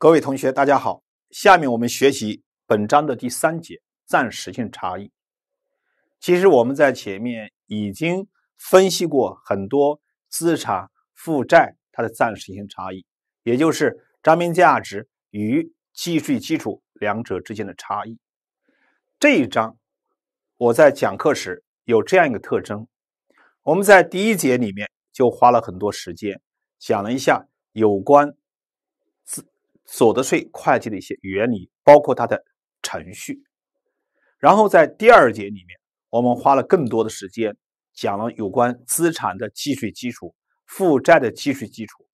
各位同学，大家好。下面我们学习本章的第三节暂时性差异。其实我们在前面已经分析过很多资产负债它的暂时性差异，也就是账面价值与计税基础两者之间的差异。这一章我在讲课时有这样一个特征，我们在第一节里面就花了很多时间讲了一下有关。所得税会计的一些原理，包括它的程序。然后在第二节里面，我们花了更多的时间讲了有关资产的计税基础、负债的计税基础。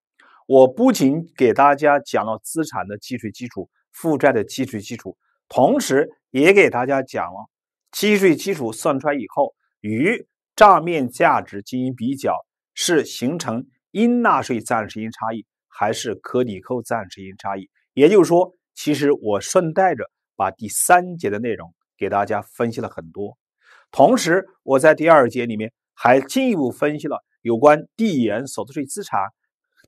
我不仅给大家讲了资产的计税基础、负债的计税基础，同时也给大家讲了计税基础算出来以后与账面价值进行比较，是形成应纳税暂时性差异。还是可抵扣暂时性差异，也就是说，其实我顺带着把第三节的内容给大家分析了很多。同时，我在第二节里面还进一步分析了有关递延所得税资产、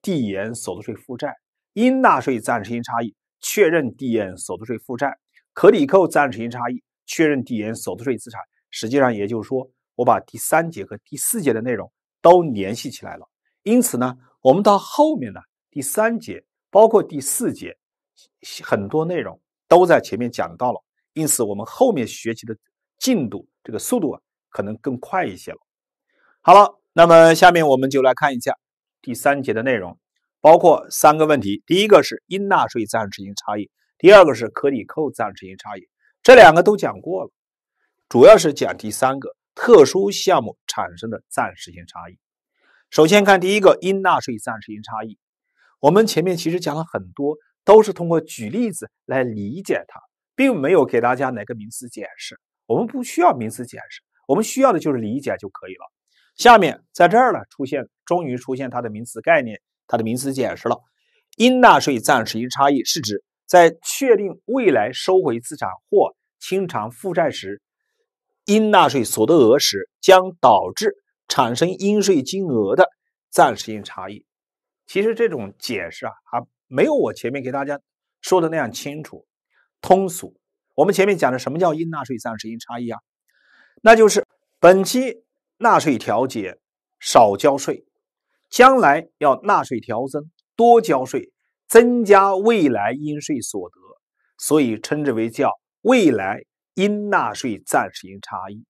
递延所得税负债、应纳税暂时性差异、确认递延所得税负债、可抵扣暂时性差异、确认递延所得税资产。实际上，也就是说，我把第三节和第四节的内容都联系起来了。因此呢，我们到后面呢。第三节包括第四节，很多内容都在前面讲到了，因此我们后面学习的进度这个速度啊，可能更快一些了。好了，那么下面我们就来看一下第三节的内容，包括三个问题：第一个是应纳税暂时性差异，第二个是可抵扣暂时性差异，这两个都讲过了，主要是讲第三个特殊项目产生的暂时性差异。首先看第一个应纳税暂时性差异。我们前面其实讲了很多，都是通过举例子来理解它，并没有给大家哪个名词解释。我们不需要名词解释，我们需要的就是理解就可以了。下面在这儿呢出现，终于出现它的名词概念，它的名词解释了。应纳税暂时性差异是指在确定未来收回资产或清偿负债时应纳税所得额时，将导致产生应税金额的暂时性差异。其实这种解释啊，还没有我前面给大家说的那样清楚、通俗。我们前面讲的什么叫应纳税暂时性差异啊？那就是本期纳税调节少交税，将来要纳税调增多交税，增加未来应税所得，所以称之为叫未来应纳税暂时性差异。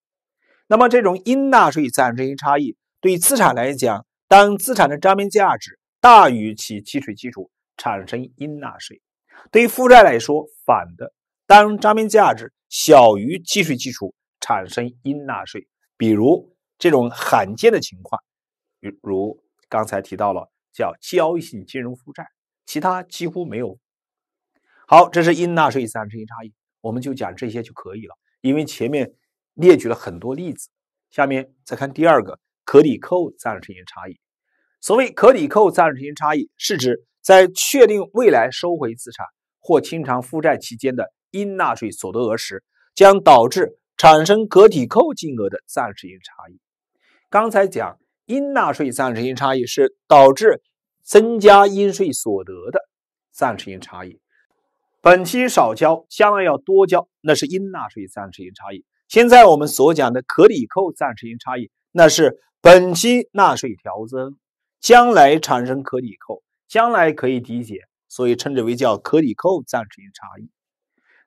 那么这种应纳税暂时性差异对资产来讲，当资产的账面价值。大于其计税基础产生应纳税，对于负债来说反的，当账面价值小于计税基础产生应纳税，比如这种罕见的情况，比如刚才提到了叫交易性金融负债，其他几乎没有。好，这是应纳税暂时性差异，我们就讲这些就可以了，因为前面列举了很多例子。下面再看第二个可抵扣暂时性差异。所谓可抵扣暂时性差异，是指在确定未来收回资产或清偿负债期间的应纳税所得额时，将导致产生可抵扣金额的暂时性差异。刚才讲应纳税暂时性差异是导致增加应税所得的暂时性差异，本期少交，将来要多交，那是应纳税暂时性差异。现在我们所讲的可抵扣暂时性差异，那是本期纳税调增。将来产生可抵扣，将来可以抵减，所以称之为叫可抵扣暂时性差异。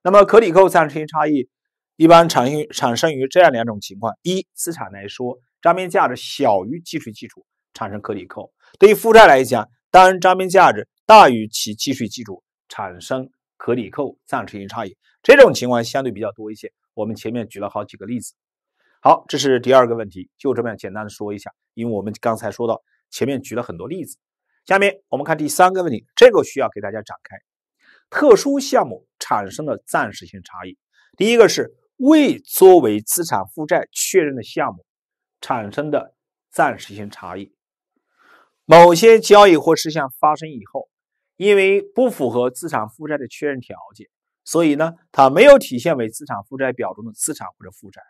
那么可抵扣暂时性差异一般产生产生于这样两种情况：一、资产来说，账面价值小于计税基础，产生可抵扣；对于负债来讲，当账面价值大于其计税基础，产生可抵扣暂时性差异。这种情况相对比较多一些。我们前面举了好几个例子。好，这是第二个问题，就这么样简单的说一下，因为我们刚才说到。前面举了很多例子，下面我们看第三个问题，这个需要给大家展开。特殊项目产生的暂时性差异，第一个是未作为资产负债确认的项目产生的暂时性差异。某些交易或事项发生以后，因为不符合资产负债的确认条件，所以呢，它没有体现为资产负债表中的资产或者负债。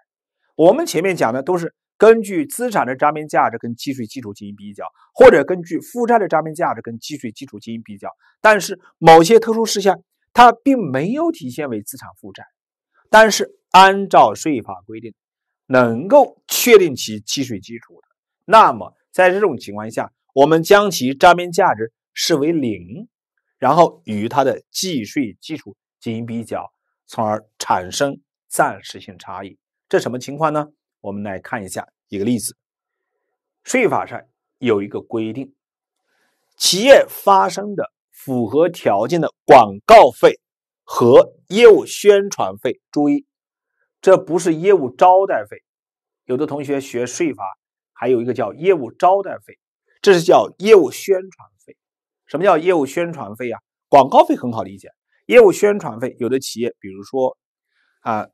我们前面讲的都是。根据资产的账面价值跟计税基础进行比较，或者根据负债的账面价值跟计税基础进行比较。但是某些特殊事项，它并没有体现为资产负债，但是按照税法规定能够确定其计税基础，那么在这种情况下，我们将其账面价值视为零，然后与它的计税基础进行比较，从而产生暂时性差异。这什么情况呢？我们来看一下一个例子，税法上有一个规定，企业发生的符合条件的广告费和业务宣传费，注意，这不是业务招待费。有的同学学税法，还有一个叫业务招待费，这是叫业务宣传费。什么叫业务宣传费啊？广告费很好理解，业务宣传费有的企业，比如说啊，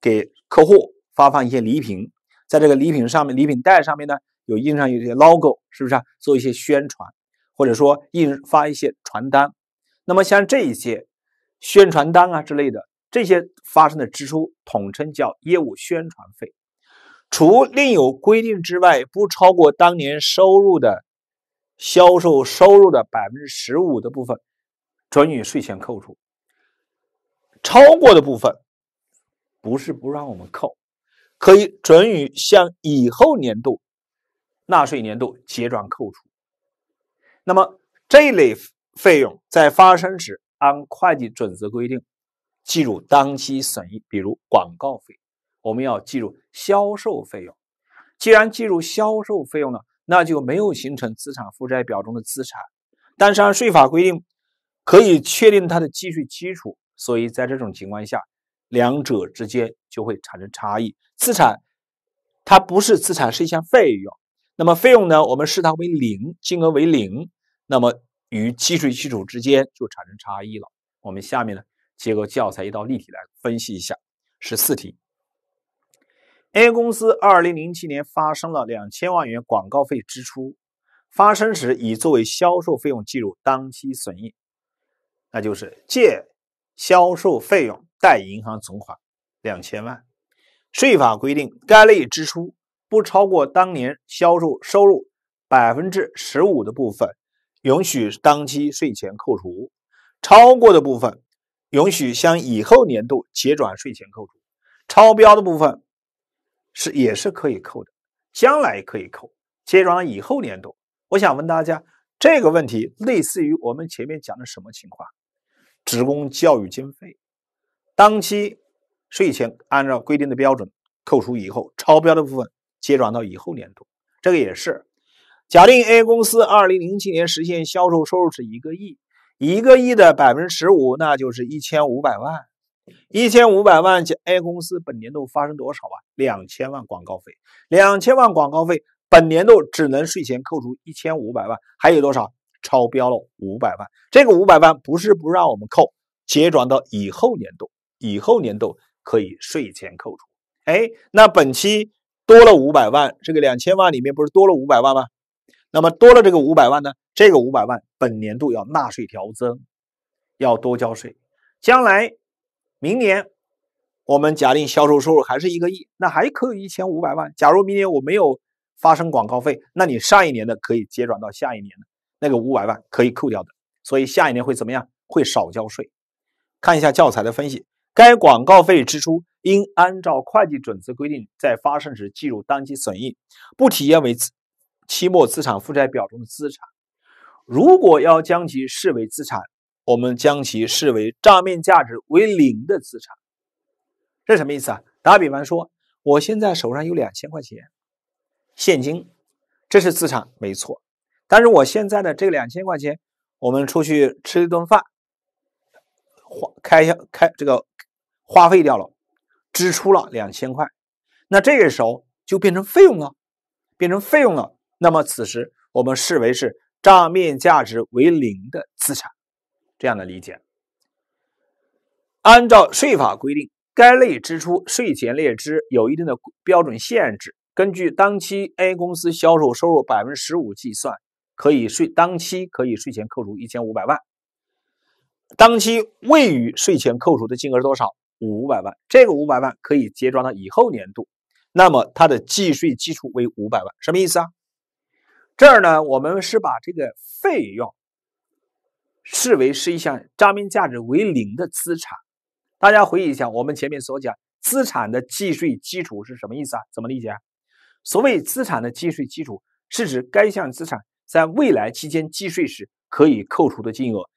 给客户。发放一些礼品，在这个礼品上面、礼品袋上面呢，有印上一些 logo，是不是啊？做一些宣传，或者说印发一些传单。那么像这一些宣传单啊之类的，这些发生的支出统称叫业务宣传费。除另有规定之外，不超过当年收入的销售收入的百分之十五的部分，准予税前扣除。超过的部分，不是不让我们扣。可以准予向以后年度纳税年度结转扣除。那么这类费用在发生时，按会计准则规定计入当期损益，比如广告费，我们要计入销售费用。既然计入销售费用了，那就没有形成资产负债表中的资产，但是按税法规定，可以确定它的计税基础。所以在这种情况下。两者之间就会产生差异。资产，它不是资产，是一项费用。那么费用呢？我们视它为零，金额为零。那么与计税基础之间就产生差异了。我们下面呢，结合教材一道例题来分析一下，十四题。A 公司二零零七年发生了两千万元广告费支出，发生时已作为销售费用计入当期损益，那就是借销售费用。贷银行存款两千万，税法规定，该类支出不超过当年销售收入百分之十五的部分，允许当期税前扣除；超过的部分，允许向以后年度结转税前扣除。超标的部分是也是可以扣的，将来可以扣，结转以后年度。我想问大家，这个问题类似于我们前面讲的什么情况？职工教育经费。当期税前按照规定的标准扣除以后，超标的部分结转到以后年度。这个也是，假定 A 公司二零零七年实现销售收入是一个亿，一个亿的百分之十五，那就是一千五百万。一千五百万，A 公司本年度发生多少啊？两千万广告费。两千万广告费，本年度只能税前扣除一千五百万，还有多少超标了五百万？这个五百万不是不让我们扣，结转到以后年度。以后年度可以税前扣除。哎，那本期多了五百万，这个两千万里面不是多了五百万吗？那么多了这个五百万呢？这个五百万本年度要纳税调增，要多交税。将来明年我们假定销售收入还是一个亿，那还可以一千五百万。假如明年我没有发生广告费，那你上一年的可以结转到下一年的，那个五百万可以扣掉的。所以下一年会怎么样？会少交税。看一下教材的分析。该广告费支出应按照会计准则规定，在发生时计入当期损益，不体现为期末资产负债表中的资产。如果要将其视为资产，我们将其视为账面价值为零的资产。这什么意思啊？打比方说，我现在手上有两千块钱现金，这是资产，没错。但是，我现在的这两千块钱，我们出去吃一顿饭，花开销开这个。花费掉了，支出了两千块，那这个时候就变成费用了，变成费用了。那么此时我们视为是账面价值为零的资产，这样的理解。按照税法规定，该类支出税前列支有一定的标准限制。根据当期 A 公司销售收入百分之十五计算，可以税当期可以税前扣除一千五百万。当期未予税前扣除的金额是多少？五百万，这个五百万可以结转到以后年度，那么它的计税基础为五百万，什么意思啊？这儿呢，我们是把这个费用视为是一项账面价值为零的资产。大家回忆一下，我们前面所讲资产的计税基础是什么意思啊？怎么理解所谓资产的计税基础是指该项资产在未来期间计税时可以扣除的金额。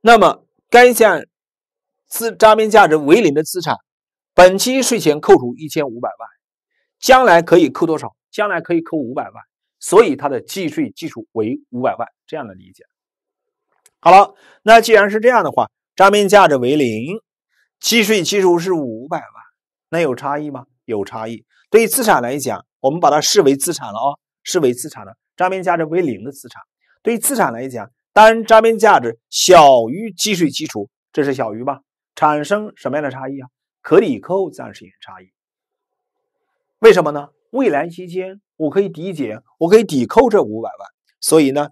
那么该项资账面价值为零的资产，本期税前扣除一千五百万，将来可以扣多少？将来可以扣五百万，所以它的计税基础为五百万。这样的理解，好了，那既然是这样的话，账面价值为零，计税基础是五百万，那有差异吗？有差异。对于资产来讲，我们把它视为资产了哦，视为资产了。账面价值为零的资产，对于资产来讲，当账面价值小于计税基础，这是小于吧？产生什么样的差异啊？可抵扣暂时性差异。为什么呢？未来期间我可以抵减，我可以抵扣这五百万，所以呢，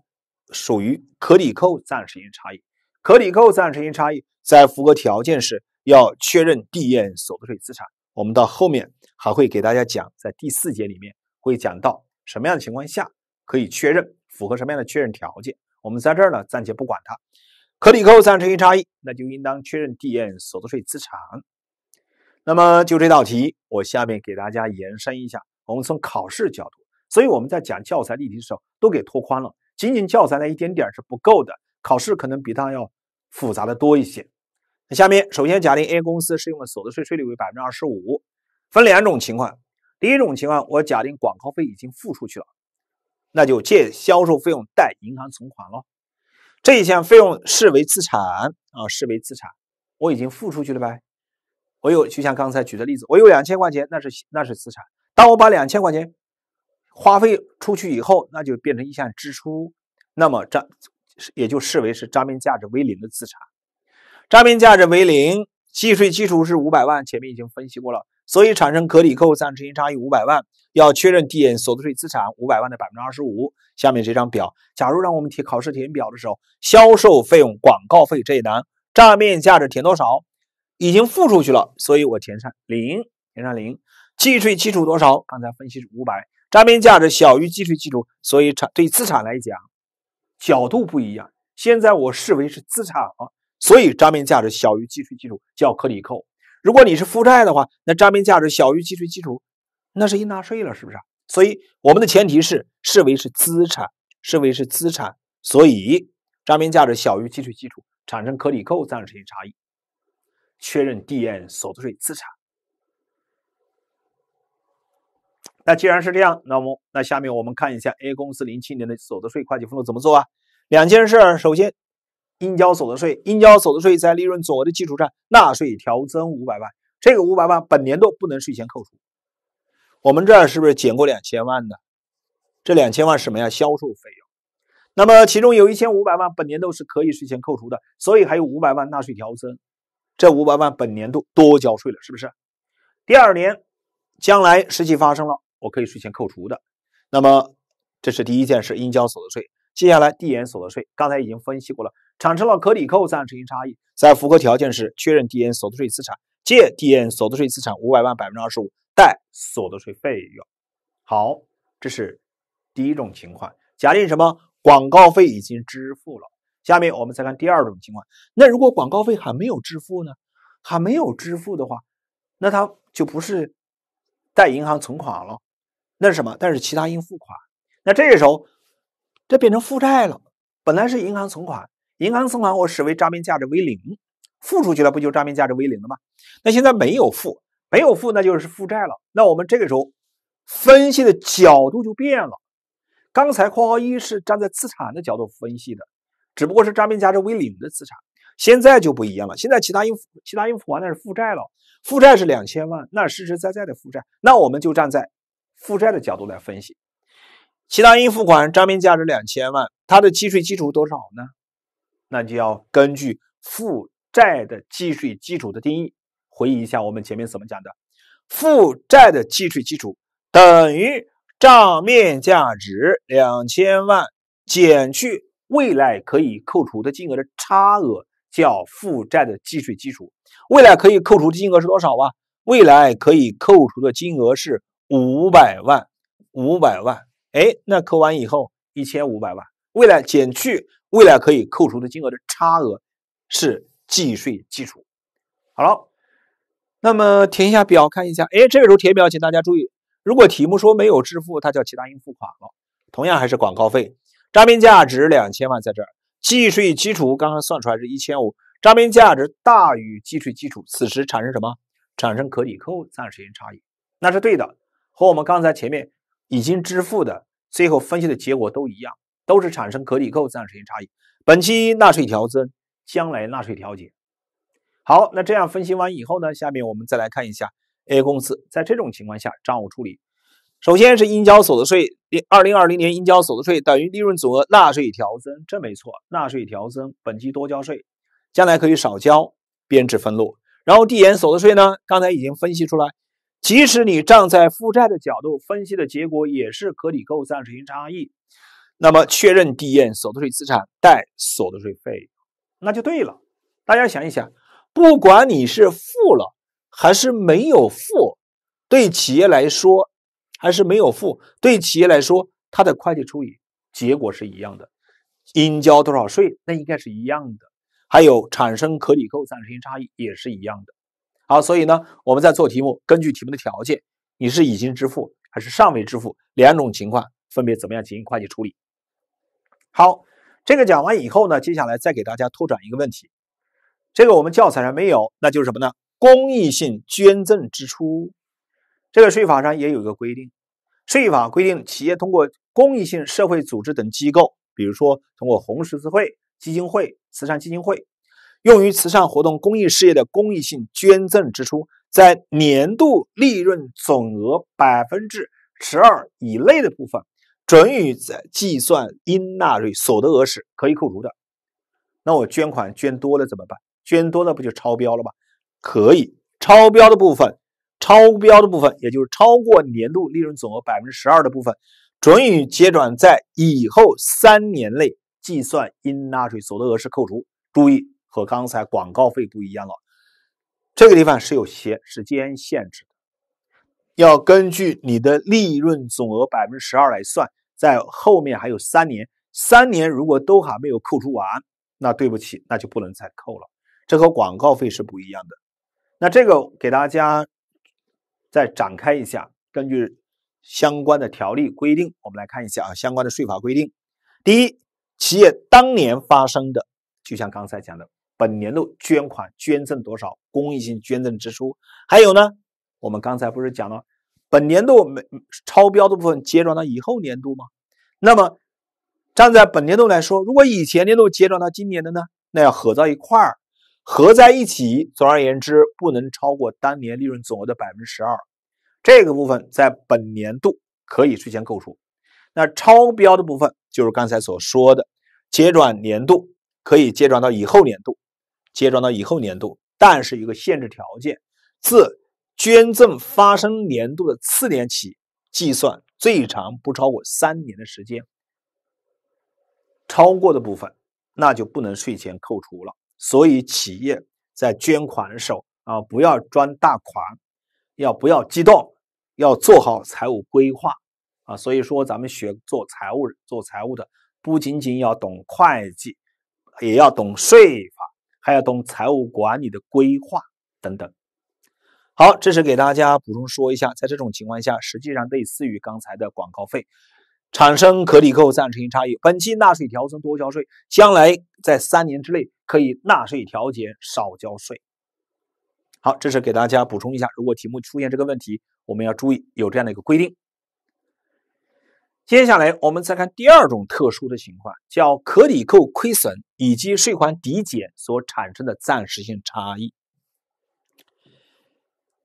属于可抵扣暂时性差异。可抵扣暂时性差异在符合条件时要确认递延所得税资产。我们到后面还会给大家讲，在第四节里面会讲到什么样的情况下可以确认，符合什么样的确认条件。我们在这儿呢暂且不管它。可抵扣三乘以差异，那就应当确认递延所得税资产。那么就这道题，我下面给大家延伸一下。我们从考试角度，所以我们在讲教材例题的时候都给拓宽了，仅仅教材那一点点是不够的，考试可能比它要复杂的多一些。下面首先假定 A 公司适用的所得税税率为百分之二十五，分两种情况。第一种情况，我假定广告费已经付出去了，那就借销售费用，贷银行存款喽。这一项费用视为资产啊，视为资产。我已经付出去了呗。我有，就像刚才举的例子，我有两千块钱，那是那是资产。当我把两千块钱花费出去以后，那就变成一项支出。那么账，也就视为是账面价值为零的资产。账面价值为零，计税基础是五百万，前面已经分析过了。所以产生可抵扣暂时性差异五百万，要确认递延所得税资产五百万的百分之二十五。下面这张表，假如让我们填考试填表的时候，销售费用广告费这一栏，账面价值填多少？已经付出去了，所以我填上零，填上零。计税基础多少？刚才分析是五百，账面价值小于计税基础，所以产对资产来讲角度不一样。现在我视为是资产，所以账面价值小于计税基础，叫可抵扣。如果你是负债的话，那账面价值小于计税基础，那是应纳税了，是不是？所以我们的前提是视为是资产，视为是资产，所以账面价值小于计税基础，产生可抵扣暂时性差异，确认递延所得税资产。那既然是这样，那么那下面我们看一下 A 公司零七年的所得税会计分录怎么做啊？两件事，首先。应交所得税，应交所得税在利润总额的基础上，纳税调增五百万。这个五百万本年度不能税前扣除。我们这儿是不是减过两千万的？这两千万什么呀？销售费用。那么其中有一千五百万本年度是可以税前扣除的，所以还有五百万纳税调增。这五百万本年度多交税了，是不是？第二年将来实际发生了，我可以税前扣除的。那么这是第一件事，应交所得税。接下来递延所得税，刚才已经分析过了。产生了可抵扣暂时性差异，在符合条件时确认递 n 所得税资产，借递 n 所得税资产五百万百分之二十五，贷所得税费用。好，这是第一种情况。假定什么？广告费已经支付了。下面我们再看第二种情况。那如果广告费还没有支付呢？还没有支付的话，那他就不是贷银行存款了，那是什么？但是其他应付款。那这时候，这变成负债了。本来是银行存款。银行存款我视为账面价值为零，付出去了不就账面价值为零了吗？那现在没有付，没有付那就是负债了。那我们这个时候分析的角度就变了。刚才括号一是站在资产的角度分析的，只不过是账面价值为零的资产。现在就不一样了，现在其他应其他应付款那是负债了，负债是两千万，那实实在在的负债。那我们就站在负债的角度来分析，其他应付款账面价值两千万，它的计税基础多少呢？那就要根据负债的计税基础的定义，回忆一下我们前面怎么讲的。负债的计税基础等于账面价值两千万减去未来可以扣除的金额的差额，叫负债的计税基础。未来可以扣除的金额是多少啊？未来可以扣除的金额是五百万，五百万。哎，那扣完以后一千五百万，未来减去。未来可以扣除的金额的差额是计税基础。好了，那么填一下表，看一下。哎，这个时候填表，请大家注意，如果题目说没有支付，它叫其他应付款了，同样还是广告费。账面价值两千万，在这儿，计税基础刚刚算出来是一千五，账面价值大于计税基础，此时产生什么？产生可抵扣暂时性差异，那是对的，和我们刚才前面已经支付的最后分析的结果都一样。都是产生可抵扣暂时性差异，本期纳税调增，将来纳税调节。好，那这样分析完以后呢？下面我们再来看一下 A 公司在这种情况下账务处理。首先是应交所得税，二零二零年应交所得税等于利润总额纳税调增，这没错。纳税调增本期多交税，将来可以少交。编制分录，然后递延所得税呢？刚才已经分析出来，即使你站在负债的角度分析的结果，也是可抵扣暂时性差异。那么确认递延所得税资产，带所得税费用，那就对了。大家想一想，不管你是付了还是没有付，对企业来说，还是没有付对企业来说，它的会计处理结果是一样的。应交多少税，那应该是一样的。还有产生可抵扣暂时性差异也是一样的。好，所以呢，我们在做题目，根据题目的条件，你是已经支付还是尚未支付，两种情况分别怎么样进行会计处理？好，这个讲完以后呢，接下来再给大家拓展一个问题，这个我们教材上没有，那就是什么呢？公益性捐赠支出，这个税法上也有一个规定，税法规定，企业通过公益性社会组织等机构，比如说通过红十字会、基金会、慈善基金会，用于慈善活动、公益事业的公益性捐赠支出，在年度利润总额百分之十二以内的部分。准予在计算应纳税所得额时可以扣除的。那我捐款捐多了怎么办？捐多了不就超标了吗？可以超标的部分，超标的部分，也就是超过年度利润总额百分之十二的部分，准予结转在以后三年内计算应纳税所得额时扣除。注意，和刚才广告费不一样了，这个地方是有些时间限制，要根据你的利润总额百分之十二来算。在后面还有三年，三年如果都还没有扣除完，那对不起，那就不能再扣了。这和广告费是不一样的。那这个给大家再展开一下，根据相关的条例规定，我们来看一下啊，相关的税法规定。第一，企业当年发生的，就像刚才讲的，本年度捐款捐赠多少，公益性捐赠支出，还有呢，我们刚才不是讲了？本年度没超标的部分结转到以后年度吗？那么站在本年度来说，如果以前年度结转到今年的呢？那要合到一块儿，合在一起。总而言之，不能超过当年利润总额的百分之十二。这个部分在本年度可以税前扣除。那超标的部分就是刚才所说的结转年度，可以结转到以后年度，结转到以后年度，但是一个限制条件，自。捐赠发生年度的次年起计算，最长不超过三年的时间。超过的部分，那就不能税前扣除了。所以企业在捐款的时候啊，不要装大款，要不要激动，要做好财务规划啊。所以说，咱们学做财务做财务的，不仅仅要懂会计，也要懂税法，还要懂财务管理的规划等等。好，这是给大家补充说一下，在这种情况下，实际上类似于刚才的广告费，产生可抵扣暂时性差异。本期纳税调增多交税，将来在三年之内可以纳税调减少交税。好，这是给大家补充一下，如果题目出现这个问题，我们要注意有这样的一个规定。接下来我们再看第二种特殊的情况，叫可抵扣亏损以及税款抵减所产生的暂时性差异。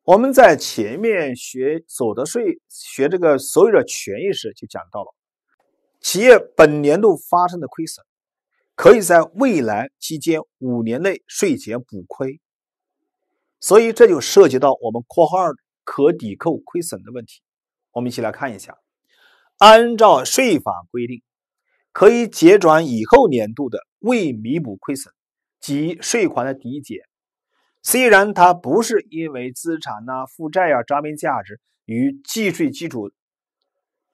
我们在前面学所得税、学这个所有的权益时，就讲到了企业本年度发生的亏损，可以在未来期间五年内税前补亏。所以这就涉及到我们括号二可抵扣亏损的问题。我们一起来看一下，按照税法规定，可以结转以后年度的未弥补亏损及税款的抵减。虽然它不是因为资产呐、负债啊、账面价值与计税基础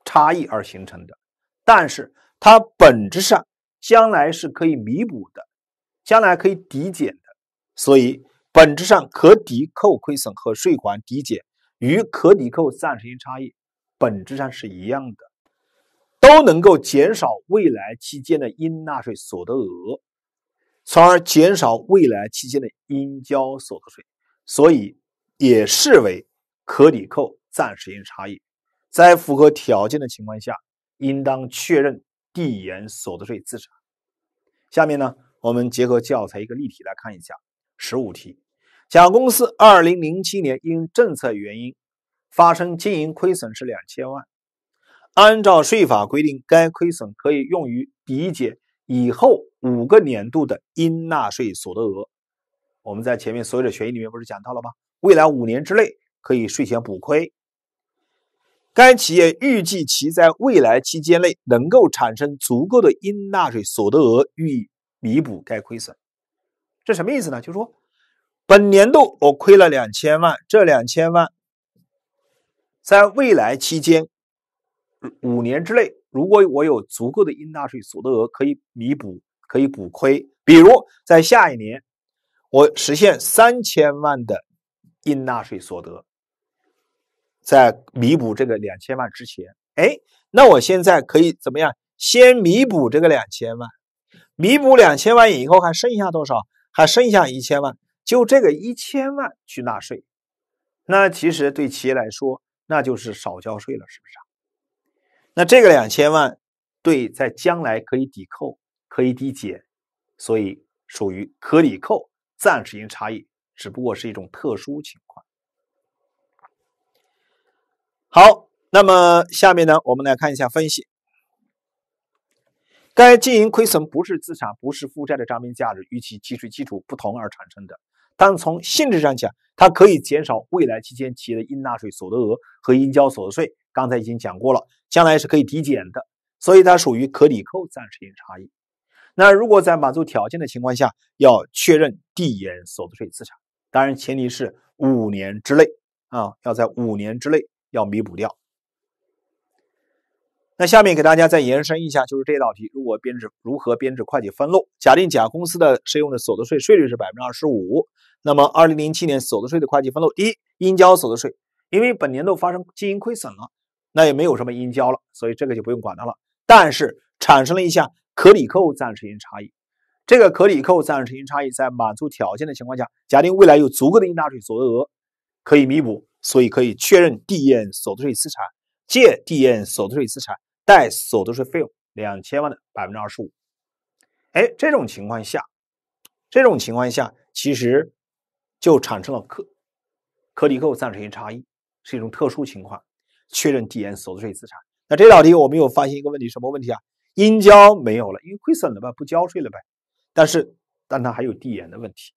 差异而形成的，但是它本质上将来是可以弥补的，将来可以抵减的。所以，本质上可抵扣亏损和税款抵减与可抵扣暂时性差异本质上是一样的，都能够减少未来期间的应纳税所得额。从而减少未来期间的应交所得税，所以也视为可抵扣暂时性差异，在符合条件的情况下，应当确认递延所得税资产。下面呢，我们结合教材一个例题来看一下十五题：甲公司二零零七年因政策原因发生经营亏损是两千万，按照税法规定，该亏损可以用于抵减以后。五个年度的应纳税所得额，我们在前面所有的权益里面不是讲到了吗？未来五年之内可以税前补亏。该企业预计其在未来期间内能够产生足够的应纳税所得额予以弥补该亏损，这什么意思呢？就说本年度我亏了两千万，这两千万在未来期间五年之内，如果我有足够的应纳税所得额可以弥补。可以补亏，比如在下一年，我实现三千万的应纳税所得，在弥补这个两千万之前，哎，那我现在可以怎么样？先弥补这个两千万，弥补两千万以后还剩下多少？还剩下一千万，就这个一千万去纳税，那其实对企业来说，那就是少交税了，是不是？那这个两千万对，在将来可以抵扣。可以抵减，所以属于可抵扣暂时性差异，只不过是一种特殊情况。好，那么下面呢，我们来看一下分析。该经营亏损不是资产不是负债的账面价值与其计税基础不同而产生的，但从性质上讲，它可以减少未来期间企业的应纳税所得额和应交所得税。刚才已经讲过了，将来是可以抵减的，所以它属于可抵扣暂时性差异。那如果在满足条件的情况下，要确认递延所得税资产，当然前提是五年之内啊，要在五年之内要弥补掉。那下面给大家再延伸一下，就是这道题，如何编制如何编制会计分录？假定甲公司的适用的所得税税率是百分之二十五，那么二零零七年所得税的会计分录：第一，应交所得税，因为本年度发生经营亏损了，那也没有什么应交了，所以这个就不用管它了。但是产生了一项。可抵扣暂时性差异，这个可抵扣暂时性差异在满足条件的情况下，假定未来有足够的应纳税所得额可以弥补，所以可以确认递延所得税资产，借递延所得税资产，贷所得税费用两千万的百分之二十五。哎，这种情况下，这种情况下其实就产生了可可抵扣暂时性差异，是一种特殊情况，确认递延所得税资产。那这道题我们又发现一个问题，什么问题啊？应交没有了，因为亏损了吧，不交税了呗。但是，但它还有递延的问题。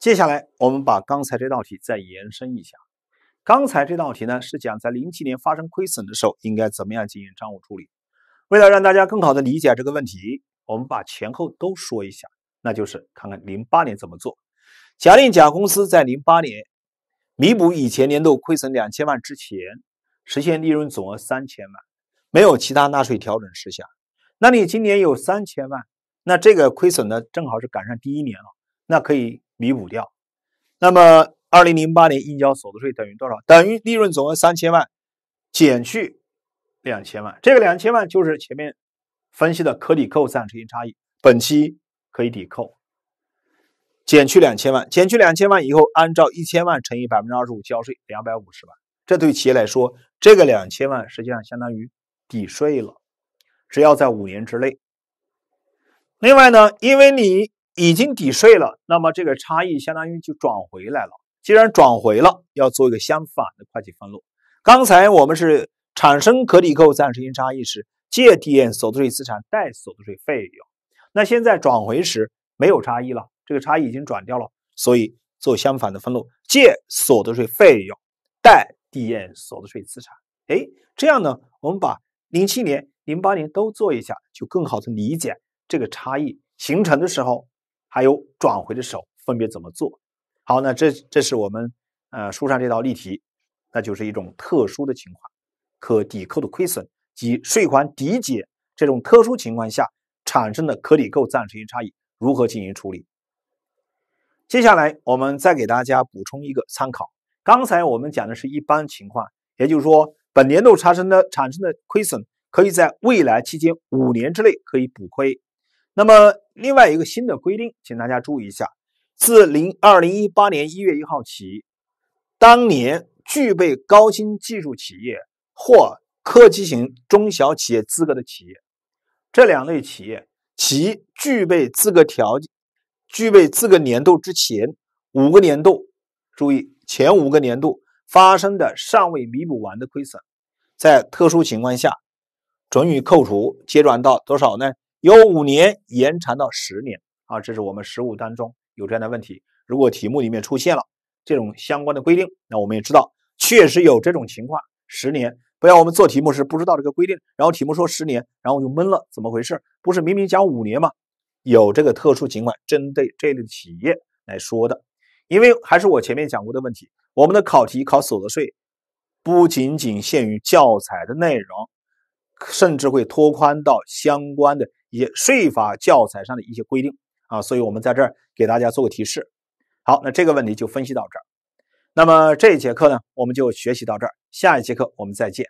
接下来，我们把刚才这道题再延伸一下。刚才这道题呢，是讲在零七年发生亏损的时候，应该怎么样进行账务处理。为了让大家更好的理解这个问题，我们把前后都说一下，那就是看看零八年怎么做。假定甲公司在零八年弥补以前年度亏损两千万之前，实现利润总额三千万。没有其他纳税调整事项，那你今年有三千万，那这个亏损呢正好是赶上第一年了，那可以弥补掉。那么二零零八年应交所得税等于多少？等于利润总额三千万减去两千万，这个两千万就是前面分析的可抵扣资产差异，本期可以抵扣，减去两千万，减去两千万以后，按照一千万乘以百分之二十五交税两百五十万。这对企业来说，这个两千万实际上相当于。抵税了，只要在五年之内。另外呢，因为你已经抵税了，那么这个差异相当于就转回来了。既然转回了，要做一个相反的会计分录。刚才我们是产生可抵扣暂时性差异时，借抵验所得税资产，贷所得税费用。那现在转回时没有差异了，这个差异已经转掉了，所以做相反的分录：借所得税费用，贷抵验所得税资产。哎，这样呢，我们把。零七年、零八年都做一下，就更好的理解这个差异形成的时候，还有转回的时候分别怎么做。好，那这这是我们呃书上这道例题，那就是一种特殊的情况，可抵扣的亏损及税款抵减这种特殊情况下产生的可抵扣暂时性差异如何进行处理？接下来我们再给大家补充一个参考。刚才我们讲的是一般情况，也就是说。本年度产生的产生的亏损，可以在未来期间五年之内可以补亏。那么另外一个新的规定，请大家注意一下：自零二零一八年一月一号起，当年具备高新技术企业或科技型中小企业资格的企业，这两类企业其具备资格条具备资格年度之前五个年度，注意前五个年度。发生的尚未弥补完的亏损，在特殊情况下准予扣除，结转到多少呢？由五年延长到十年啊！这是我们实务当中有这样的问题。如果题目里面出现了这种相关的规定，那我们也知道确实有这种情况。十年不要我们做题目时不知道这个规定，然后题目说十年，然后就懵了，怎么回事？不是明明讲五年吗？有这个特殊情况，针对这类企业来说的，因为还是我前面讲过的问题。我们的考题考所得税，不仅仅限于教材的内容，甚至会拓宽到相关的一些税法教材上的一些规定啊，所以我们在这儿给大家做个提示。好，那这个问题就分析到这儿。那么这一节课呢，我们就学习到这儿，下一节课我们再见。